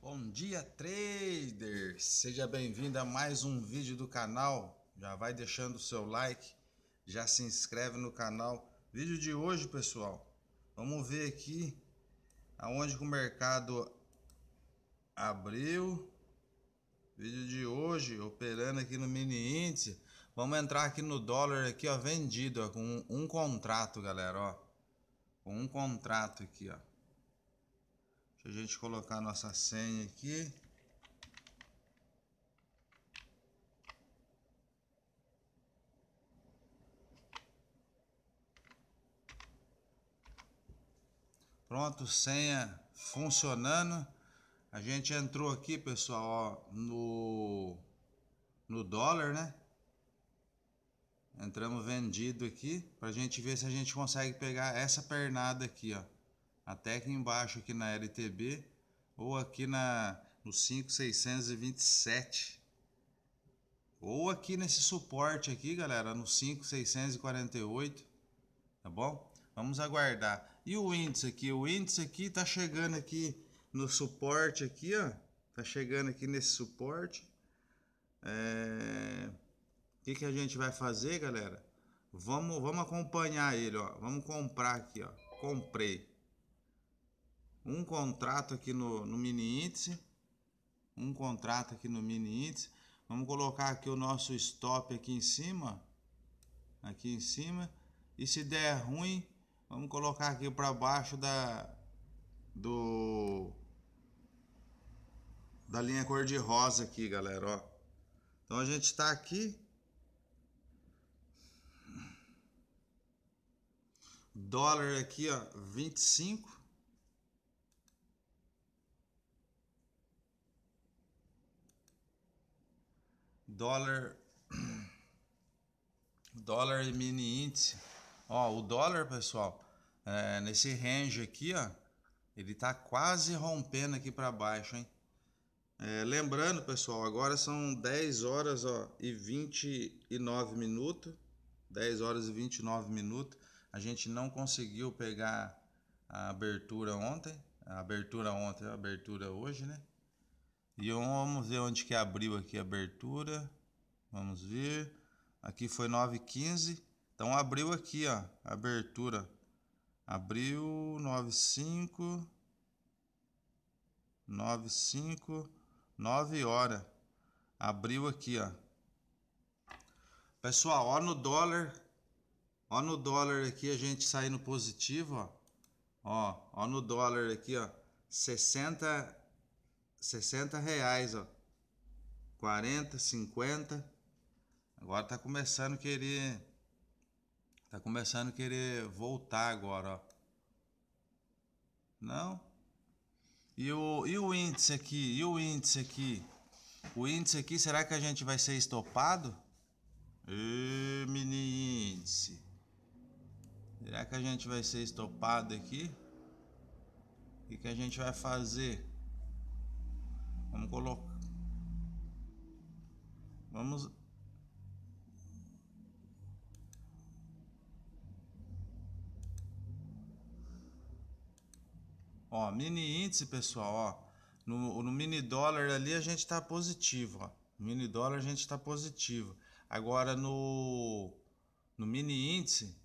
Bom dia, trader! Seja bem-vindo a mais um vídeo do canal. Já vai deixando o seu like, já se inscreve no canal. Vídeo de hoje, pessoal, vamos ver aqui aonde o mercado abriu. Vídeo de hoje, operando aqui no mini índice. Vamos entrar aqui no dólar aqui, ó, vendido, ó, com um, um contrato, galera, ó. Com um contrato aqui, ó a gente colocar a nossa senha aqui. Pronto, senha funcionando. A gente entrou aqui, pessoal, ó, no, no dólar, né? Entramos vendido aqui, pra gente ver se a gente consegue pegar essa pernada aqui, ó até aqui embaixo aqui na LTB ou aqui na no 5627 ou aqui nesse suporte aqui galera no 5648 tá bom vamos aguardar e o índice aqui o índice aqui tá chegando aqui no suporte aqui ó tá chegando aqui nesse suporte é... o que que a gente vai fazer galera vamos vamos acompanhar ele ó vamos comprar aqui ó comprei um contrato aqui no, no mini índice, um contrato aqui no mini índice. Vamos colocar aqui o nosso stop aqui em cima, aqui em cima. E se der ruim, vamos colocar aqui para baixo da do da linha cor de rosa aqui, galera, ó. Então a gente está aqui dólar aqui, ó, 25 dólar dólar e mini índice ó o dólar pessoal é, nesse range aqui ó ele tá quase rompendo aqui para baixo hein é, lembrando pessoal agora são 10 horas ó, e 29 minutos 10 horas e 29 minutos a gente não conseguiu pegar a abertura ontem a abertura ontem a abertura hoje né e vamos ver onde que abriu aqui a abertura. Vamos ver. Aqui foi 9,15. Então abriu aqui, ó, abertura. Abriu 9,5. 9,5. 9 horas. Abriu aqui, ó. Pessoal, ó no dólar. Ó no dólar aqui a gente saindo positivo, ó. Ó, ó no dólar aqui, ó. 60 60 reais, ó. 40, 50. Agora tá começando a querer. Tá começando a querer voltar agora, ó. Não? E o, e o índice aqui? E o índice aqui? O índice aqui, será que a gente vai ser estopado? Ê, mini índice. Será que a gente vai ser estopado aqui? O que, que a gente vai fazer? Vamos colocar. Vamos Ó, mini índice, pessoal, ó. No, no mini dólar ali a gente tá positivo, ó. Mini dólar a gente tá positivo. Agora no no mini índice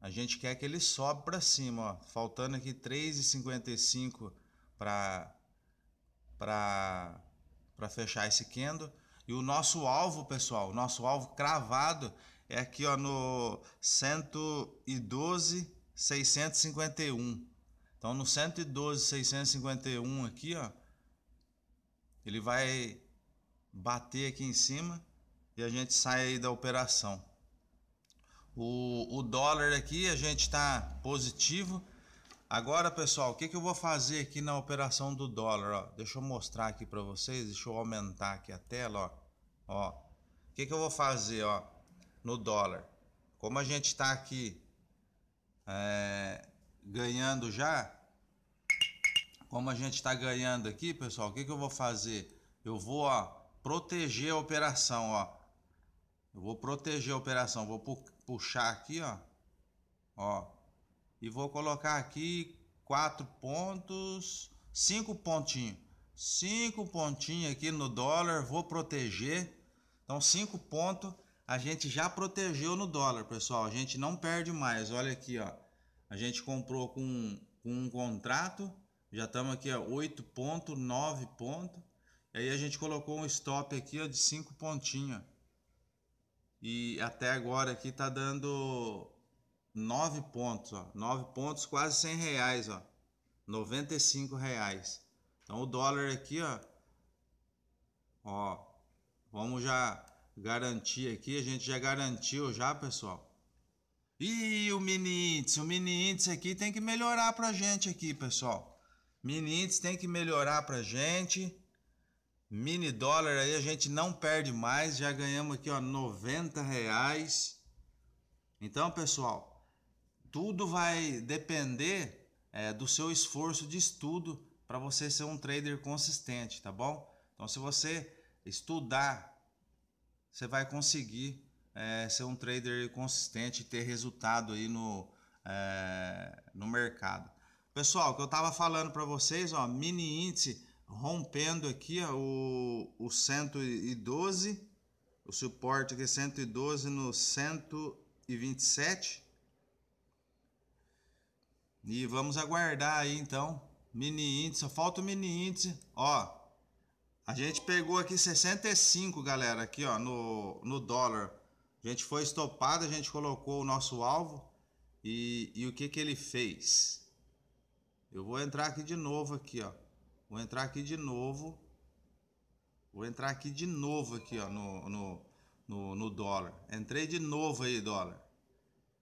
a gente quer que ele sobe para cima, ó. Faltando aqui 3,55 para para fechar esse candle. E o nosso alvo, pessoal, nosso alvo cravado é aqui ó, no 112 651. Então no 112 651 aqui, ó, ele vai bater aqui em cima e a gente sai da operação. O, o dólar aqui a gente está positivo Agora, pessoal, o que, que eu vou fazer aqui na operação do dólar? Ó? Deixa eu mostrar aqui para vocês, deixa eu aumentar aqui a tela. Ó. Ó. O que, que eu vou fazer ó, no dólar? Como a gente está aqui é, ganhando já, como a gente está ganhando aqui, pessoal, o que, que eu vou fazer? Eu vou ó, proteger a operação, ó. Eu vou proteger a operação, vou pu puxar aqui, ó. Ó, e vou colocar aqui quatro pontos, cinco pontinhos. Cinco pontinhos aqui no dólar, vou proteger. Então, cinco pontos a gente já protegeu no dólar, pessoal. A gente não perde mais. Olha aqui, ó. A gente comprou com, com um contrato, já estamos aqui a oito ponto, nove ponto. E aí a gente colocou um stop aqui ó, de cinco pontinhos. E até agora aqui tá dando 9 pontos, ó. 9 pontos, quase 100 reais, ó. 95 reais. Então o dólar aqui, ó. Ó. Vamos já garantir aqui. A gente já garantiu já, pessoal. E o mini índice. O mini índice aqui tem que melhorar pra gente aqui, pessoal. Mini índice tem que melhorar pra gente. Mini dólar aí a gente não perde mais. Já ganhamos aqui, ó, 90 reais. Então, pessoal, tudo vai depender é, do seu esforço de estudo para você ser um trader consistente, tá bom? Então, se você estudar, você vai conseguir é, ser um trader consistente e ter resultado aí no, é, no mercado. Pessoal, que eu estava falando para vocês, ó, mini índice rompendo aqui ó, o, o 112, o suporte aqui 112 é no 127 e vamos aguardar aí então. Mini índice, só falta o mini índice. Ó, a gente pegou aqui 65, galera, aqui ó, no, no dólar. A gente foi estopado, a gente colocou o nosso alvo. E, e o que que ele fez? Eu vou entrar aqui de novo aqui, ó. Vou entrar aqui de novo. Vou entrar aqui de novo aqui, ó, no, no, no, no dólar. Entrei de novo aí, dólar.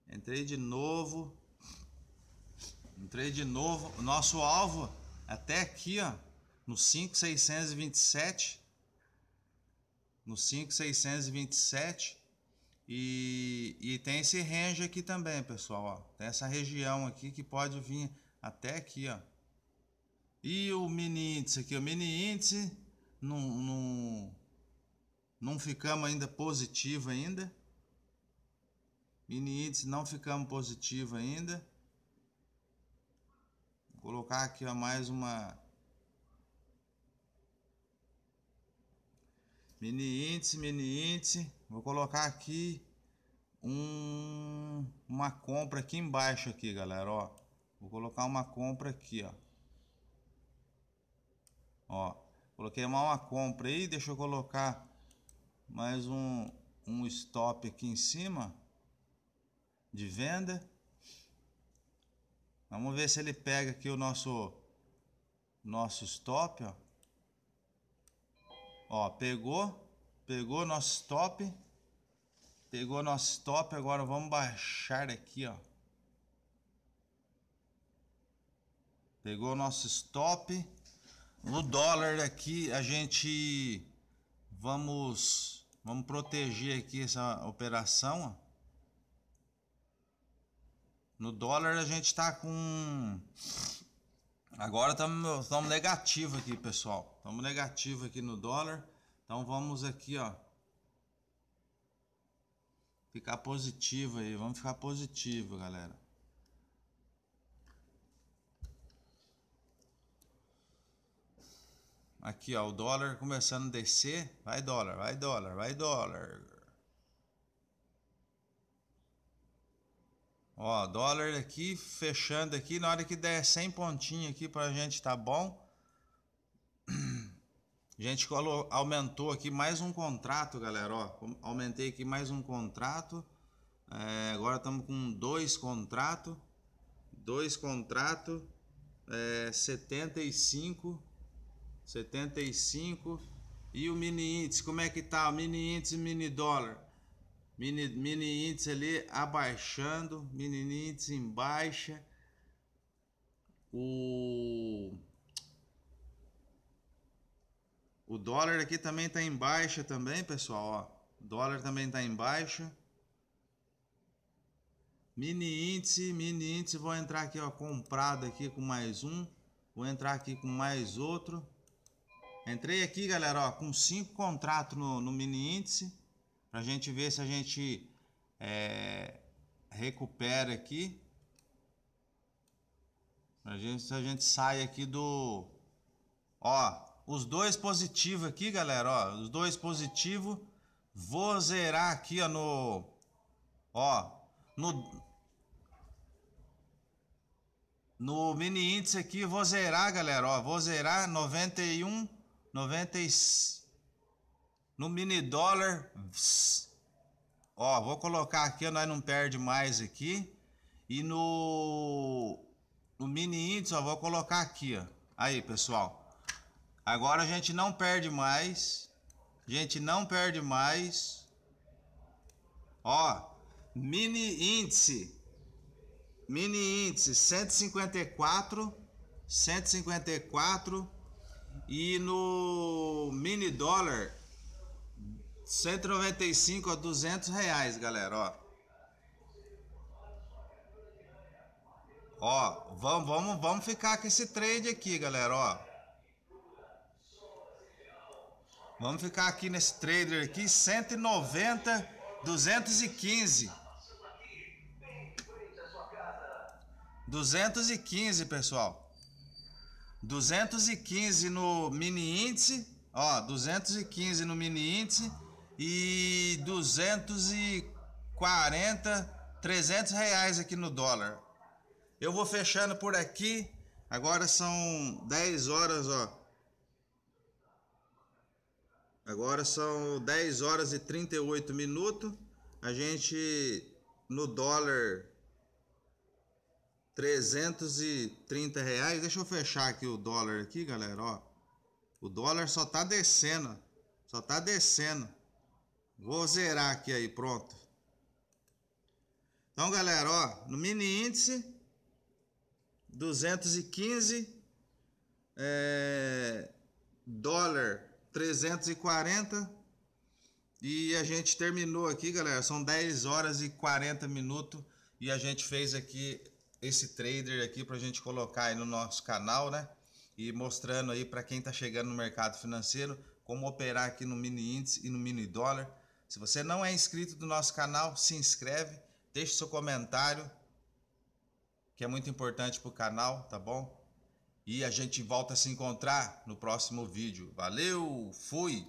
Entrei de novo. Entrei de novo. O nosso alvo até aqui, ó, no 5,627. No 5,627. E, e tem esse range aqui também, pessoal. Ó. Tem essa região aqui que pode vir até aqui, ó. E o mini índice aqui, o mini índice não, não, não ficamos ainda positivo ainda. Mini índice não ficamos positivo ainda. Colocar aqui ó, mais uma mini índice, mini índice. Vou colocar aqui um, uma compra aqui embaixo aqui, galera, ó. Vou colocar uma compra aqui, ó. Ó, coloquei mal uma compra aí, deixa eu colocar mais um, um stop aqui em cima de venda. Vamos ver se ele pega aqui o nosso nosso stop, ó. Ó, pegou, pegou nosso stop. Pegou nosso stop, agora vamos baixar aqui, ó. Pegou nosso stop. No dólar aqui a gente vamos vamos proteger aqui essa operação, ó. No dólar a gente está com. Agora estamos negativo aqui, pessoal. Estamos negativo aqui no dólar. Então vamos aqui, ó. Ficar positivo aí. Vamos ficar positivo, galera. Aqui, ó, o dólar começando a descer. Vai dólar, vai dólar, vai dólar. Ó, dólar aqui, fechando aqui, na hora que der 100 pontinhos aqui pra gente tá bom. A gente aumentou aqui mais um contrato, galera, ó. Aumentei aqui mais um contrato. É, agora estamos com dois contratos. Dois contratos. É, 75. 75. E o mini índice, como é que tá? O mini índice, mini dólar. Mini, mini índice ali abaixando, mini índice em baixa. O, o dólar aqui também está em baixa também, pessoal. Ó. O dólar também está em baixa. Mini índice, mini índice, vou entrar aqui, ó, comprado aqui com mais um. Vou entrar aqui com mais outro. Entrei aqui, galera, ó, com cinco contratos no, no mini índice para a gente ver se a gente é, recupera aqui. Pra gente, se a gente sai aqui do... Ó, os dois positivos aqui, galera, ó. Os dois positivos. Vou zerar aqui, ó, no... Ó, no... No mini índice aqui, vou zerar, galera, ó. Vou zerar 91, 96... No mini dólar, ó, vou colocar aqui, nós não perde mais aqui. E no, no mini índice, ó, vou colocar aqui, ó. Aí, pessoal. Agora a gente não perde mais. A gente não perde mais. Ó, mini índice. Mini índice 154, 154 e no mini dólar 195 a 200 reais, galera, ó. Ó, vamos, vamos, vamos ficar com esse trade aqui, galera, ó. Vamos ficar aqui nesse trader aqui, 190, 215. 215, pessoal. 215 no mini índice, ó, 215 no mini índice e 240, 300 reais aqui no dólar. Eu vou fechando por aqui. Agora são 10 horas, ó. Agora são 10 horas e 38 minutos. A gente no dólar 330 reais. Deixa eu fechar aqui o dólar aqui, galera, ó. O dólar só tá descendo, só tá descendo. Vou zerar aqui aí, pronto. Então, galera, ó, no mini índice, 215 é, dólar 340 e a gente terminou aqui, galera. São 10 horas e 40 minutos e a gente fez aqui esse trader aqui para a gente colocar aí no nosso canal, né? E mostrando aí para quem está chegando no mercado financeiro como operar aqui no mini índice e no mini dólar. Se você não é inscrito do nosso canal, se inscreve, deixe seu comentário, que é muito importante para o canal, tá bom? E a gente volta a se encontrar no próximo vídeo. Valeu, fui!